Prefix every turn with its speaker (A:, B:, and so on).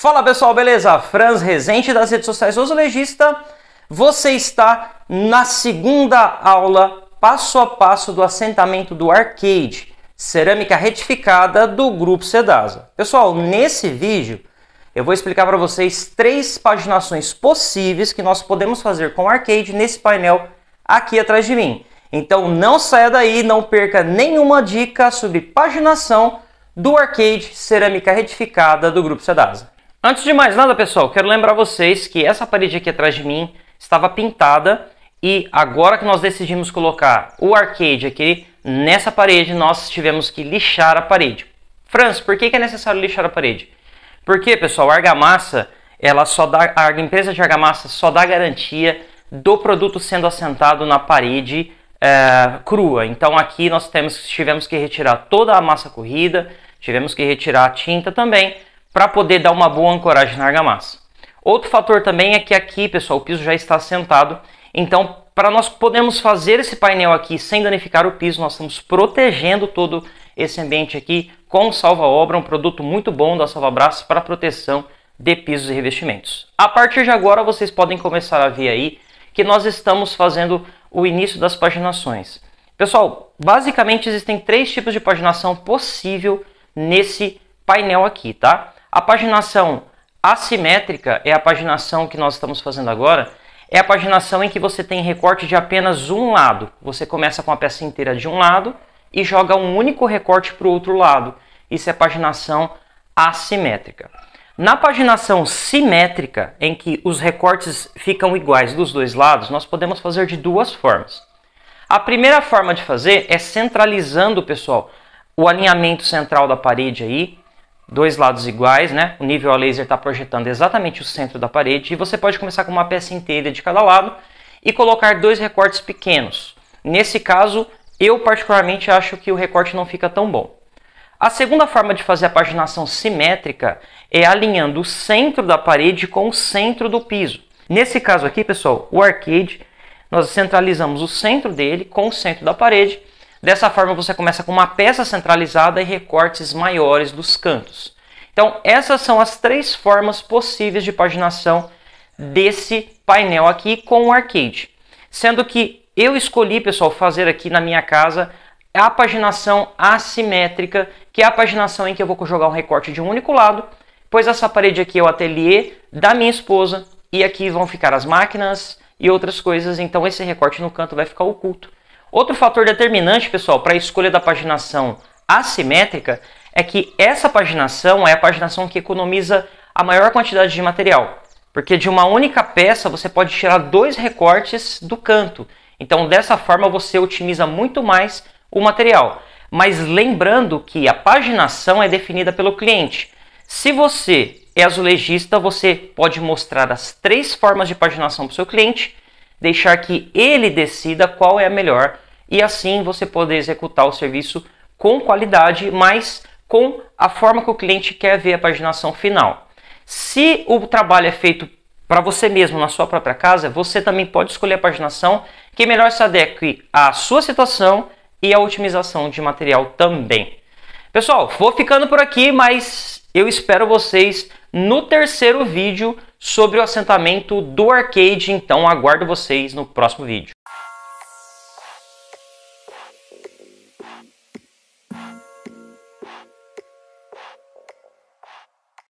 A: Fala pessoal, beleza? Franz Rezende das redes sociais Legista. Você está na segunda aula passo a passo do assentamento do arcade, cerâmica retificada do grupo Sedasa. Pessoal, nesse vídeo eu vou explicar para vocês três paginações possíveis que nós podemos fazer com o arcade nesse painel aqui atrás de mim. Então não saia daí, não perca nenhuma dica sobre paginação do arcade cerâmica retificada do grupo Sedasa. Antes de mais nada, pessoal, quero lembrar vocês que essa parede aqui atrás de mim estava pintada e agora que nós decidimos colocar o arcade aqui nessa parede, nós tivemos que lixar a parede. Franz, por que é necessário lixar a parede? Porque, pessoal, a argamassa, ela só dá, a empresa de argamassa só dá garantia do produto sendo assentado na parede é, crua. Então aqui nós temos, tivemos que retirar toda a massa corrida, tivemos que retirar a tinta também, para poder dar uma boa ancoragem na argamassa. Outro fator também é que aqui, pessoal, o piso já está assentado, então para nós podermos fazer esse painel aqui sem danificar o piso, nós estamos protegendo todo esse ambiente aqui com salva-obra, um produto muito bom da Salva-Brás para proteção de pisos e revestimentos. A partir de agora vocês podem começar a ver aí que nós estamos fazendo o início das paginações. Pessoal, basicamente existem três tipos de paginação possível nesse painel aqui, tá? A paginação assimétrica é a paginação que nós estamos fazendo agora, é a paginação em que você tem recorte de apenas um lado. Você começa com a peça inteira de um lado e joga um único recorte para o outro lado. Isso é paginação assimétrica. Na paginação simétrica, em que os recortes ficam iguais dos dois lados, nós podemos fazer de duas formas. A primeira forma de fazer é centralizando, pessoal, o alinhamento central da parede aí, dois lados iguais, né? O nível a laser está projetando exatamente o centro da parede e você pode começar com uma peça inteira de cada lado e colocar dois recortes pequenos. Nesse caso, eu particularmente acho que o recorte não fica tão bom. A segunda forma de fazer a paginação simétrica é alinhando o centro da parede com o centro do piso. Nesse caso aqui, pessoal, o arcade, nós centralizamos o centro dele com o centro da parede Dessa forma, você começa com uma peça centralizada e recortes maiores dos cantos. Então, essas são as três formas possíveis de paginação desse painel aqui com o arcade. Sendo que eu escolhi, pessoal, fazer aqui na minha casa a paginação assimétrica, que é a paginação em que eu vou jogar um recorte de um único lado, pois essa parede aqui é o ateliê da minha esposa, e aqui vão ficar as máquinas e outras coisas, então esse recorte no canto vai ficar oculto. Outro fator determinante, pessoal, para a escolha da paginação assimétrica é que essa paginação é a paginação que economiza a maior quantidade de material, porque de uma única peça você pode tirar dois recortes do canto. Então, dessa forma, você otimiza muito mais o material. Mas lembrando que a paginação é definida pelo cliente. Se você é azulejista, você pode mostrar as três formas de paginação para o seu cliente deixar que ele decida qual é a melhor e assim você poder executar o serviço com qualidade, mas com a forma que o cliente quer ver a paginação final. Se o trabalho é feito para você mesmo na sua própria casa, você também pode escolher a paginação que melhor se adeque à sua situação e à otimização de material também. Pessoal, vou ficando por aqui, mas eu espero vocês no terceiro vídeo sobre o assentamento do arcade, então aguardo vocês no próximo vídeo.